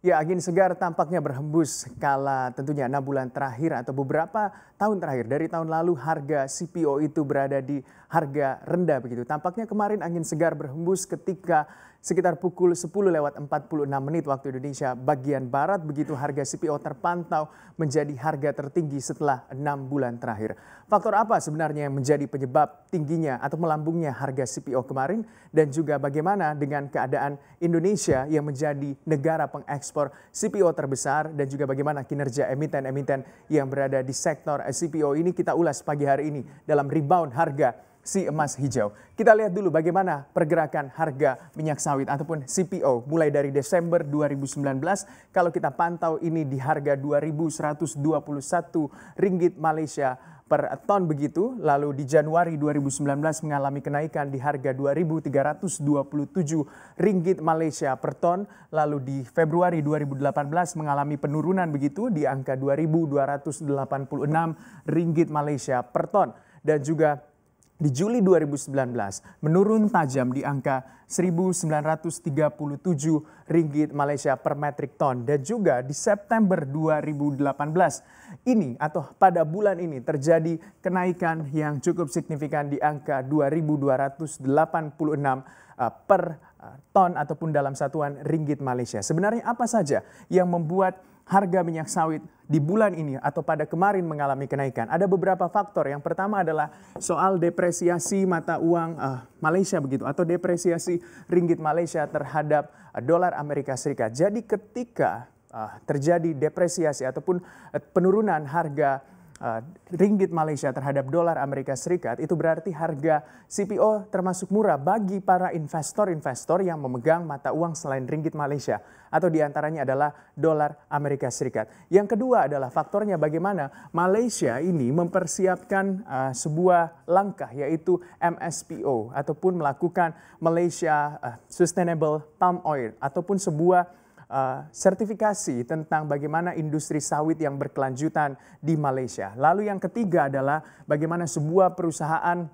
Ya, angin segar tampaknya berhembus kala tentunya enam bulan terakhir atau beberapa tahun terakhir. Dari tahun lalu harga CPO itu berada di harga rendah begitu. Tampaknya kemarin angin segar berhembus ketika Sekitar pukul 10 lewat 46 menit waktu Indonesia bagian Barat begitu harga CPO terpantau menjadi harga tertinggi setelah enam bulan terakhir. Faktor apa sebenarnya yang menjadi penyebab tingginya atau melambungnya harga CPO kemarin dan juga bagaimana dengan keadaan Indonesia yang menjadi negara pengekspor CPO terbesar dan juga bagaimana kinerja emiten-emiten yang berada di sektor CPO ini kita ulas pagi hari ini dalam rebound harga si emas hijau. Kita lihat dulu bagaimana pergerakan harga minyak sawit ataupun CPO mulai dari Desember 2019 kalau kita pantau ini di harga 2121 ringgit Malaysia per ton begitu, lalu di Januari 2019 mengalami kenaikan di harga 2.327 ringgit Malaysia per ton, lalu di Februari 2018 mengalami penurunan begitu di angka 2.286 ringgit Malaysia per ton dan juga di Juli 2019 menurun tajam di angka 1.937 ringgit Malaysia per metric ton dan juga di September 2018 ini atau pada bulan ini terjadi kenaikan yang cukup signifikan di angka 2.286 eh, per Eh, ton ataupun dalam satuan ringgit Malaysia. Sebenarnya apa saja yang membuat harga minyak sawit di bulan ini atau pada kemarin mengalami kenaikan? Ada beberapa faktor. Yang pertama adalah soal depresiasi mata uang uh, Malaysia begitu atau depresiasi ringgit Malaysia terhadap uh, dolar Amerika Serikat. Jadi ketika uh, terjadi depresiasi ataupun uh, penurunan harga Eh, ringgit Malaysia terhadap dolar Amerika Serikat itu berarti harga CPO termasuk murah bagi para investor-investor yang memegang mata uang selain ringgit Malaysia atau diantaranya adalah dolar Amerika Serikat. Yang kedua adalah faktornya bagaimana Malaysia ini mempersiapkan uh, sebuah langkah yaitu MSPO ataupun melakukan Malaysia uh, Sustainable Palm Oil ataupun sebuah uh, sertifikasi tentang bagaimana industri sawit yang berkelanjutan di Malaysia. Lalu yang ketiga adalah bagaimana sebuah perusahaan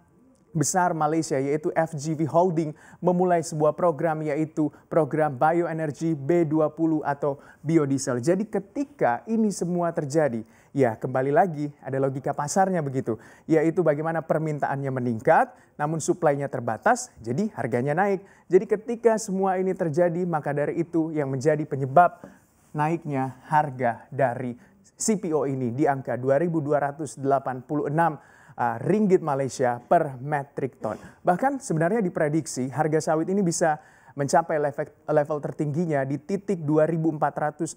besar Malaysia yaitu FGV Holding memulai sebuah program yaitu program bioenergi B20 atau biodiesel. Jadi ketika ini semua terjadi, Ya, kembali lagi ada logika pasarnya begitu, yaitu bagaimana permintaannya meningkat namun suplainya terbatas, jadi harganya naik. Jadi ketika semua ini terjadi, maka dari itu yang menjadi penyebab naiknya harga dari CPO ini di angka 2286 uh, ah, ringgit Malaysia per metric ton. Bahkan sebenarnya diprediksi harga sawit ini bisa mencapai level, level tertingginya di titik 2.406 eh,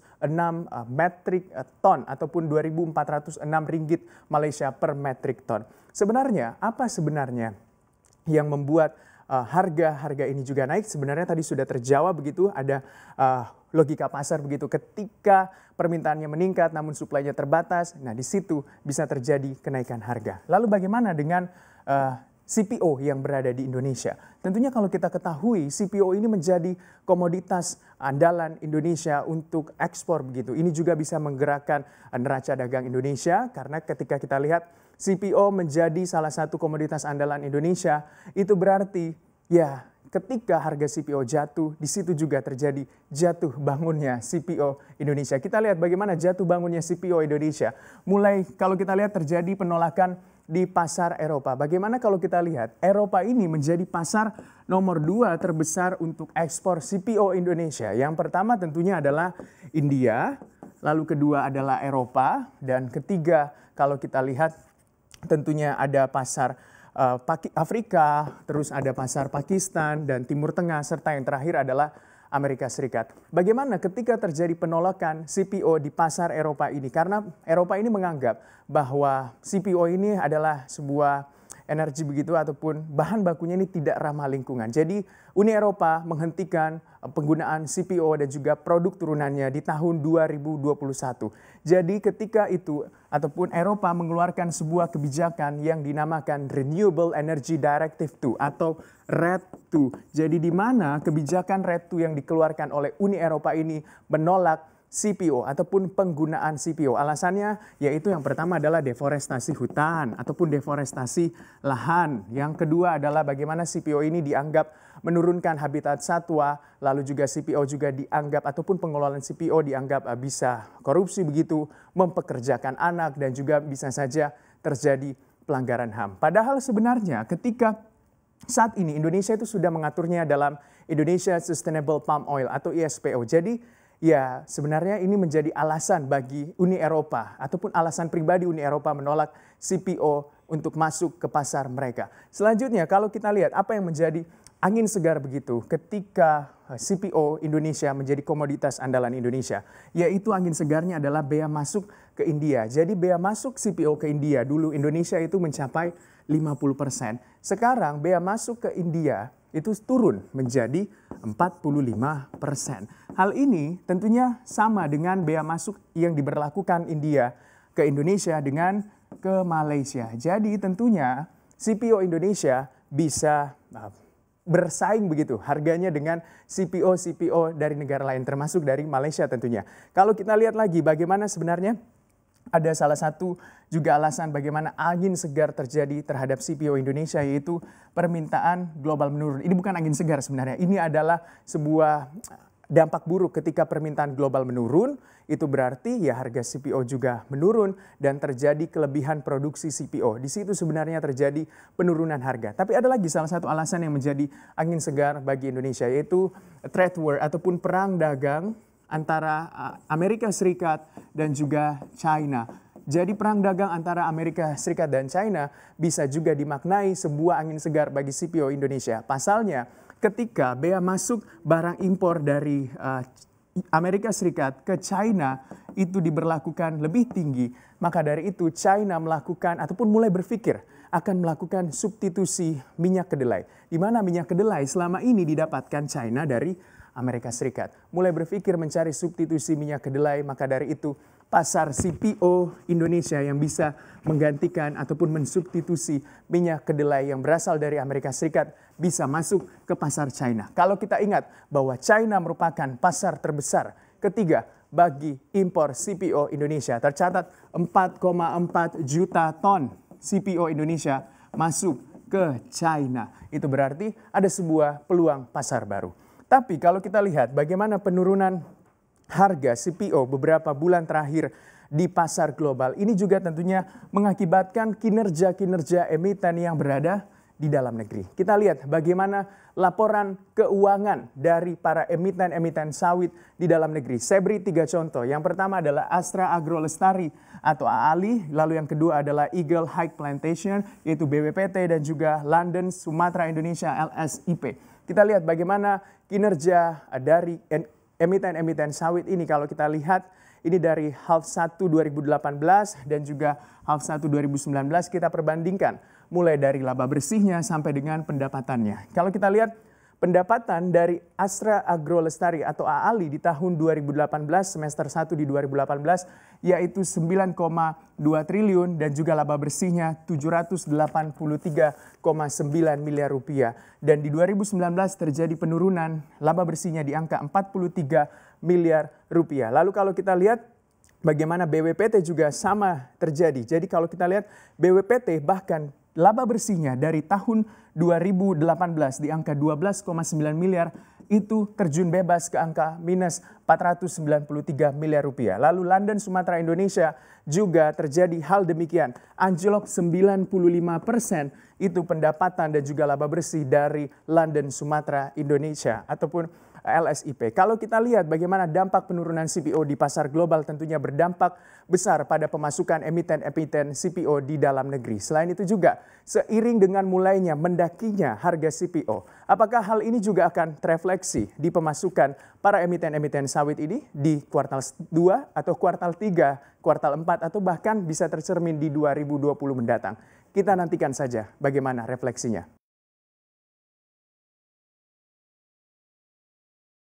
metric ton ataupun 2.406 ringgit Malaysia per metric ton. Sebenarnya apa sebenarnya yang membuat eh, harga-harga uh, ini juga naik. Sebenarnya tadi sudah terjawab begitu, ada uh, logika pasar begitu. Ketika permintaannya meningkat namun suplainya terbatas, nah di situ bisa terjadi kenaikan harga. Lalu bagaimana dengan uh, CPO yang berada di Indonesia. Tentunya kalau kita ketahui CPO ini menjadi komoditas andalan Indonesia untuk ekspor begitu. Ini juga bisa menggerakkan neraca dagang Indonesia karena ketika kita lihat CPO menjadi salah satu komoditas andalan Indonesia, itu berarti ya ketika harga CPO jatuh, di situ juga terjadi jatuh bangunnya CPO Indonesia. Kita lihat bagaimana jatuh bangunnya CPO Indonesia. Mulai kalau kita lihat terjadi penolakan di pasar Eropa. Bagaimana kalau kita lihat Eropa ini menjadi pasar nomor dua terbesar untuk ekspor CPO Indonesia. Yang pertama tentunya adalah India, lalu kedua adalah Eropa, dan ketiga kalau kita lihat tentunya ada pasar eh, Afrika, terus ada pasar Pakistan dan Timur Tengah, serta yang terakhir adalah Amerika Serikat. Bagaimana ketika terjadi penolakan CPO di pasar Eropa ini? Karena Eropa ini menganggap bahwa CPO ini adalah sebuah energi begitu ataupun bahan bakunya ini tidak ramah lingkungan. Jadi Uni Eropa menghentikan eh, penggunaan CPO dan juga produk turunannya di tahun 2021. Jadi ketika itu ataupun Eropa mengeluarkan sebuah kebijakan yang dinamakan Renewable Energy Directive 2 atau RED 2. Jadi di mana kebijakan RED 2 yang dikeluarkan oleh Uni Eropa ini menolak CPO ataupun penggunaan CPO. Alasannya yaitu yang pertama adalah deforestasi hutan ataupun deforestasi lahan. Yang kedua adalah bagaimana CPO ini dianggap menurunkan habitat satwa, lalu juga CPO juga dianggap ataupun pengelolaan CPO dianggap eh, bisa korupsi begitu, mempekerjakan anak dan juga bisa saja terjadi pelanggaran HAM. Padahal sebenarnya ketika saat ini Indonesia itu sudah mengaturnya dalam Indonesia Sustainable Palm Oil atau ISPO. Jadi ya sebenarnya ini menjadi alasan bagi Uni Eropa ataupun alasan pribadi Uni Eropa menolak CPO untuk masuk ke pasar mereka. Selanjutnya kalau kita lihat apa yang menjadi angin segar begitu ketika eh, CPO Indonesia menjadi komoditas andalan Indonesia, yaitu angin segarnya adalah bea masuk ke India. Jadi bea masuk CPO ke India dulu Indonesia itu mencapai 50%. Sekarang bea masuk ke India itu turun menjadi 45 persen. Hal ini tentunya sama dengan bea masuk yang diberlakukan India ke Indonesia dengan ke Malaysia. Jadi tentunya CPO Indonesia bisa ah, bersaing begitu harganya dengan CPO-CPO dari negara lain termasuk dari Malaysia tentunya. Kalau kita lihat lagi bagaimana sebenarnya ada salah satu juga alasan bagaimana angin segar terjadi terhadap CPO Indonesia yaitu permintaan global menurun. Ini bukan angin segar sebenarnya. Ini adalah sebuah dampak buruk ketika permintaan global menurun, itu berarti ya harga CPO juga menurun dan terjadi kelebihan produksi CPO. Di situ sebenarnya terjadi penurunan harga. Tapi ada lagi salah satu alasan yang menjadi angin segar bagi Indonesia yaitu trade war ataupun perang dagang antara Amerika Serikat dan juga China. Jadi perang dagang antara Amerika Serikat dan China bisa juga dimaknai sebuah angin segar bagi CPO Indonesia. Pasalnya ketika bea masuk barang impor dari Amerika Serikat ke China itu diberlakukan lebih tinggi, maka dari itu China melakukan ataupun mulai berpikir akan melakukan substitusi minyak kedelai. Di mana minyak kedelai selama ini didapatkan China dari Amerika Serikat. Mulai berpikir mencari substitusi minyak kedelai, maka dari itu pasar CPO Indonesia yang bisa menggantikan ataupun mensubstitusi minyak kedelai yang berasal dari Amerika Serikat bisa masuk ke pasar China. Kalau kita ingat bahwa China merupakan pasar terbesar ketiga bagi impor CPO Indonesia. Tercatat 4,4 juta ton CPO Indonesia masuk ke China. Itu berarti ada sebuah peluang pasar baru. Tapi kalau kita lihat bagaimana penurunan harga CPO beberapa bulan terakhir di pasar global. Ini juga tentunya mengakibatkan kinerja-kinerja emiten yang berada di dalam negeri. Kita lihat bagaimana laporan keuangan dari para emiten-emiten sawit di dalam negeri. Saya beri tiga contoh. Yang pertama adalah Astra Agro Lestari atau AALI. Lalu yang kedua adalah Eagle High Plantation yaitu BWPT dan juga London Sumatera Indonesia LSIP. Kita lihat bagaimana kinerja dari emiten-emiten sawit ini. Kalau kita lihat ini dari half 1 2018 dan juga half 1 2019 kita perbandingkan mulai dari laba bersihnya sampai dengan pendapatannya. Kalau kita lihat Pendapatan dari Astra Agro Lestari atau AALI di tahun 2018 semester 1 di 2018 yaitu 9,2 triliun dan juga laba bersihnya 783,9 miliar rupiah. Dan di 2019 terjadi penurunan laba bersihnya di angka 43 miliar rupiah. Lalu kalau kita lihat bagaimana BWPT juga sama terjadi. Jadi kalau kita lihat BWPT bahkan laba bersihnya dari tahun 2018 di angka 12,9 miliar itu terjun bebas ke angka minus 493 miliar rupiah. Lalu London, Sumatera, Indonesia juga terjadi hal demikian. Anjlok 95 persen itu pendapatan dan juga laba bersih dari London, Sumatera, Indonesia. Ataupun LSIP. Kalau kita lihat bagaimana dampak penurunan CPO di pasar global tentunya berdampak besar pada pemasukan emiten-emiten CPO di dalam negeri. Selain itu juga seiring dengan mulainya mendakinya harga CPO, apakah hal ini juga akan terefleksi di pemasukan para emiten-emiten sawit ini di kuartal 2 atau kuartal 3, kuartal 4 atau bahkan bisa tercermin di 2020 mendatang. Kita nantikan saja bagaimana refleksinya.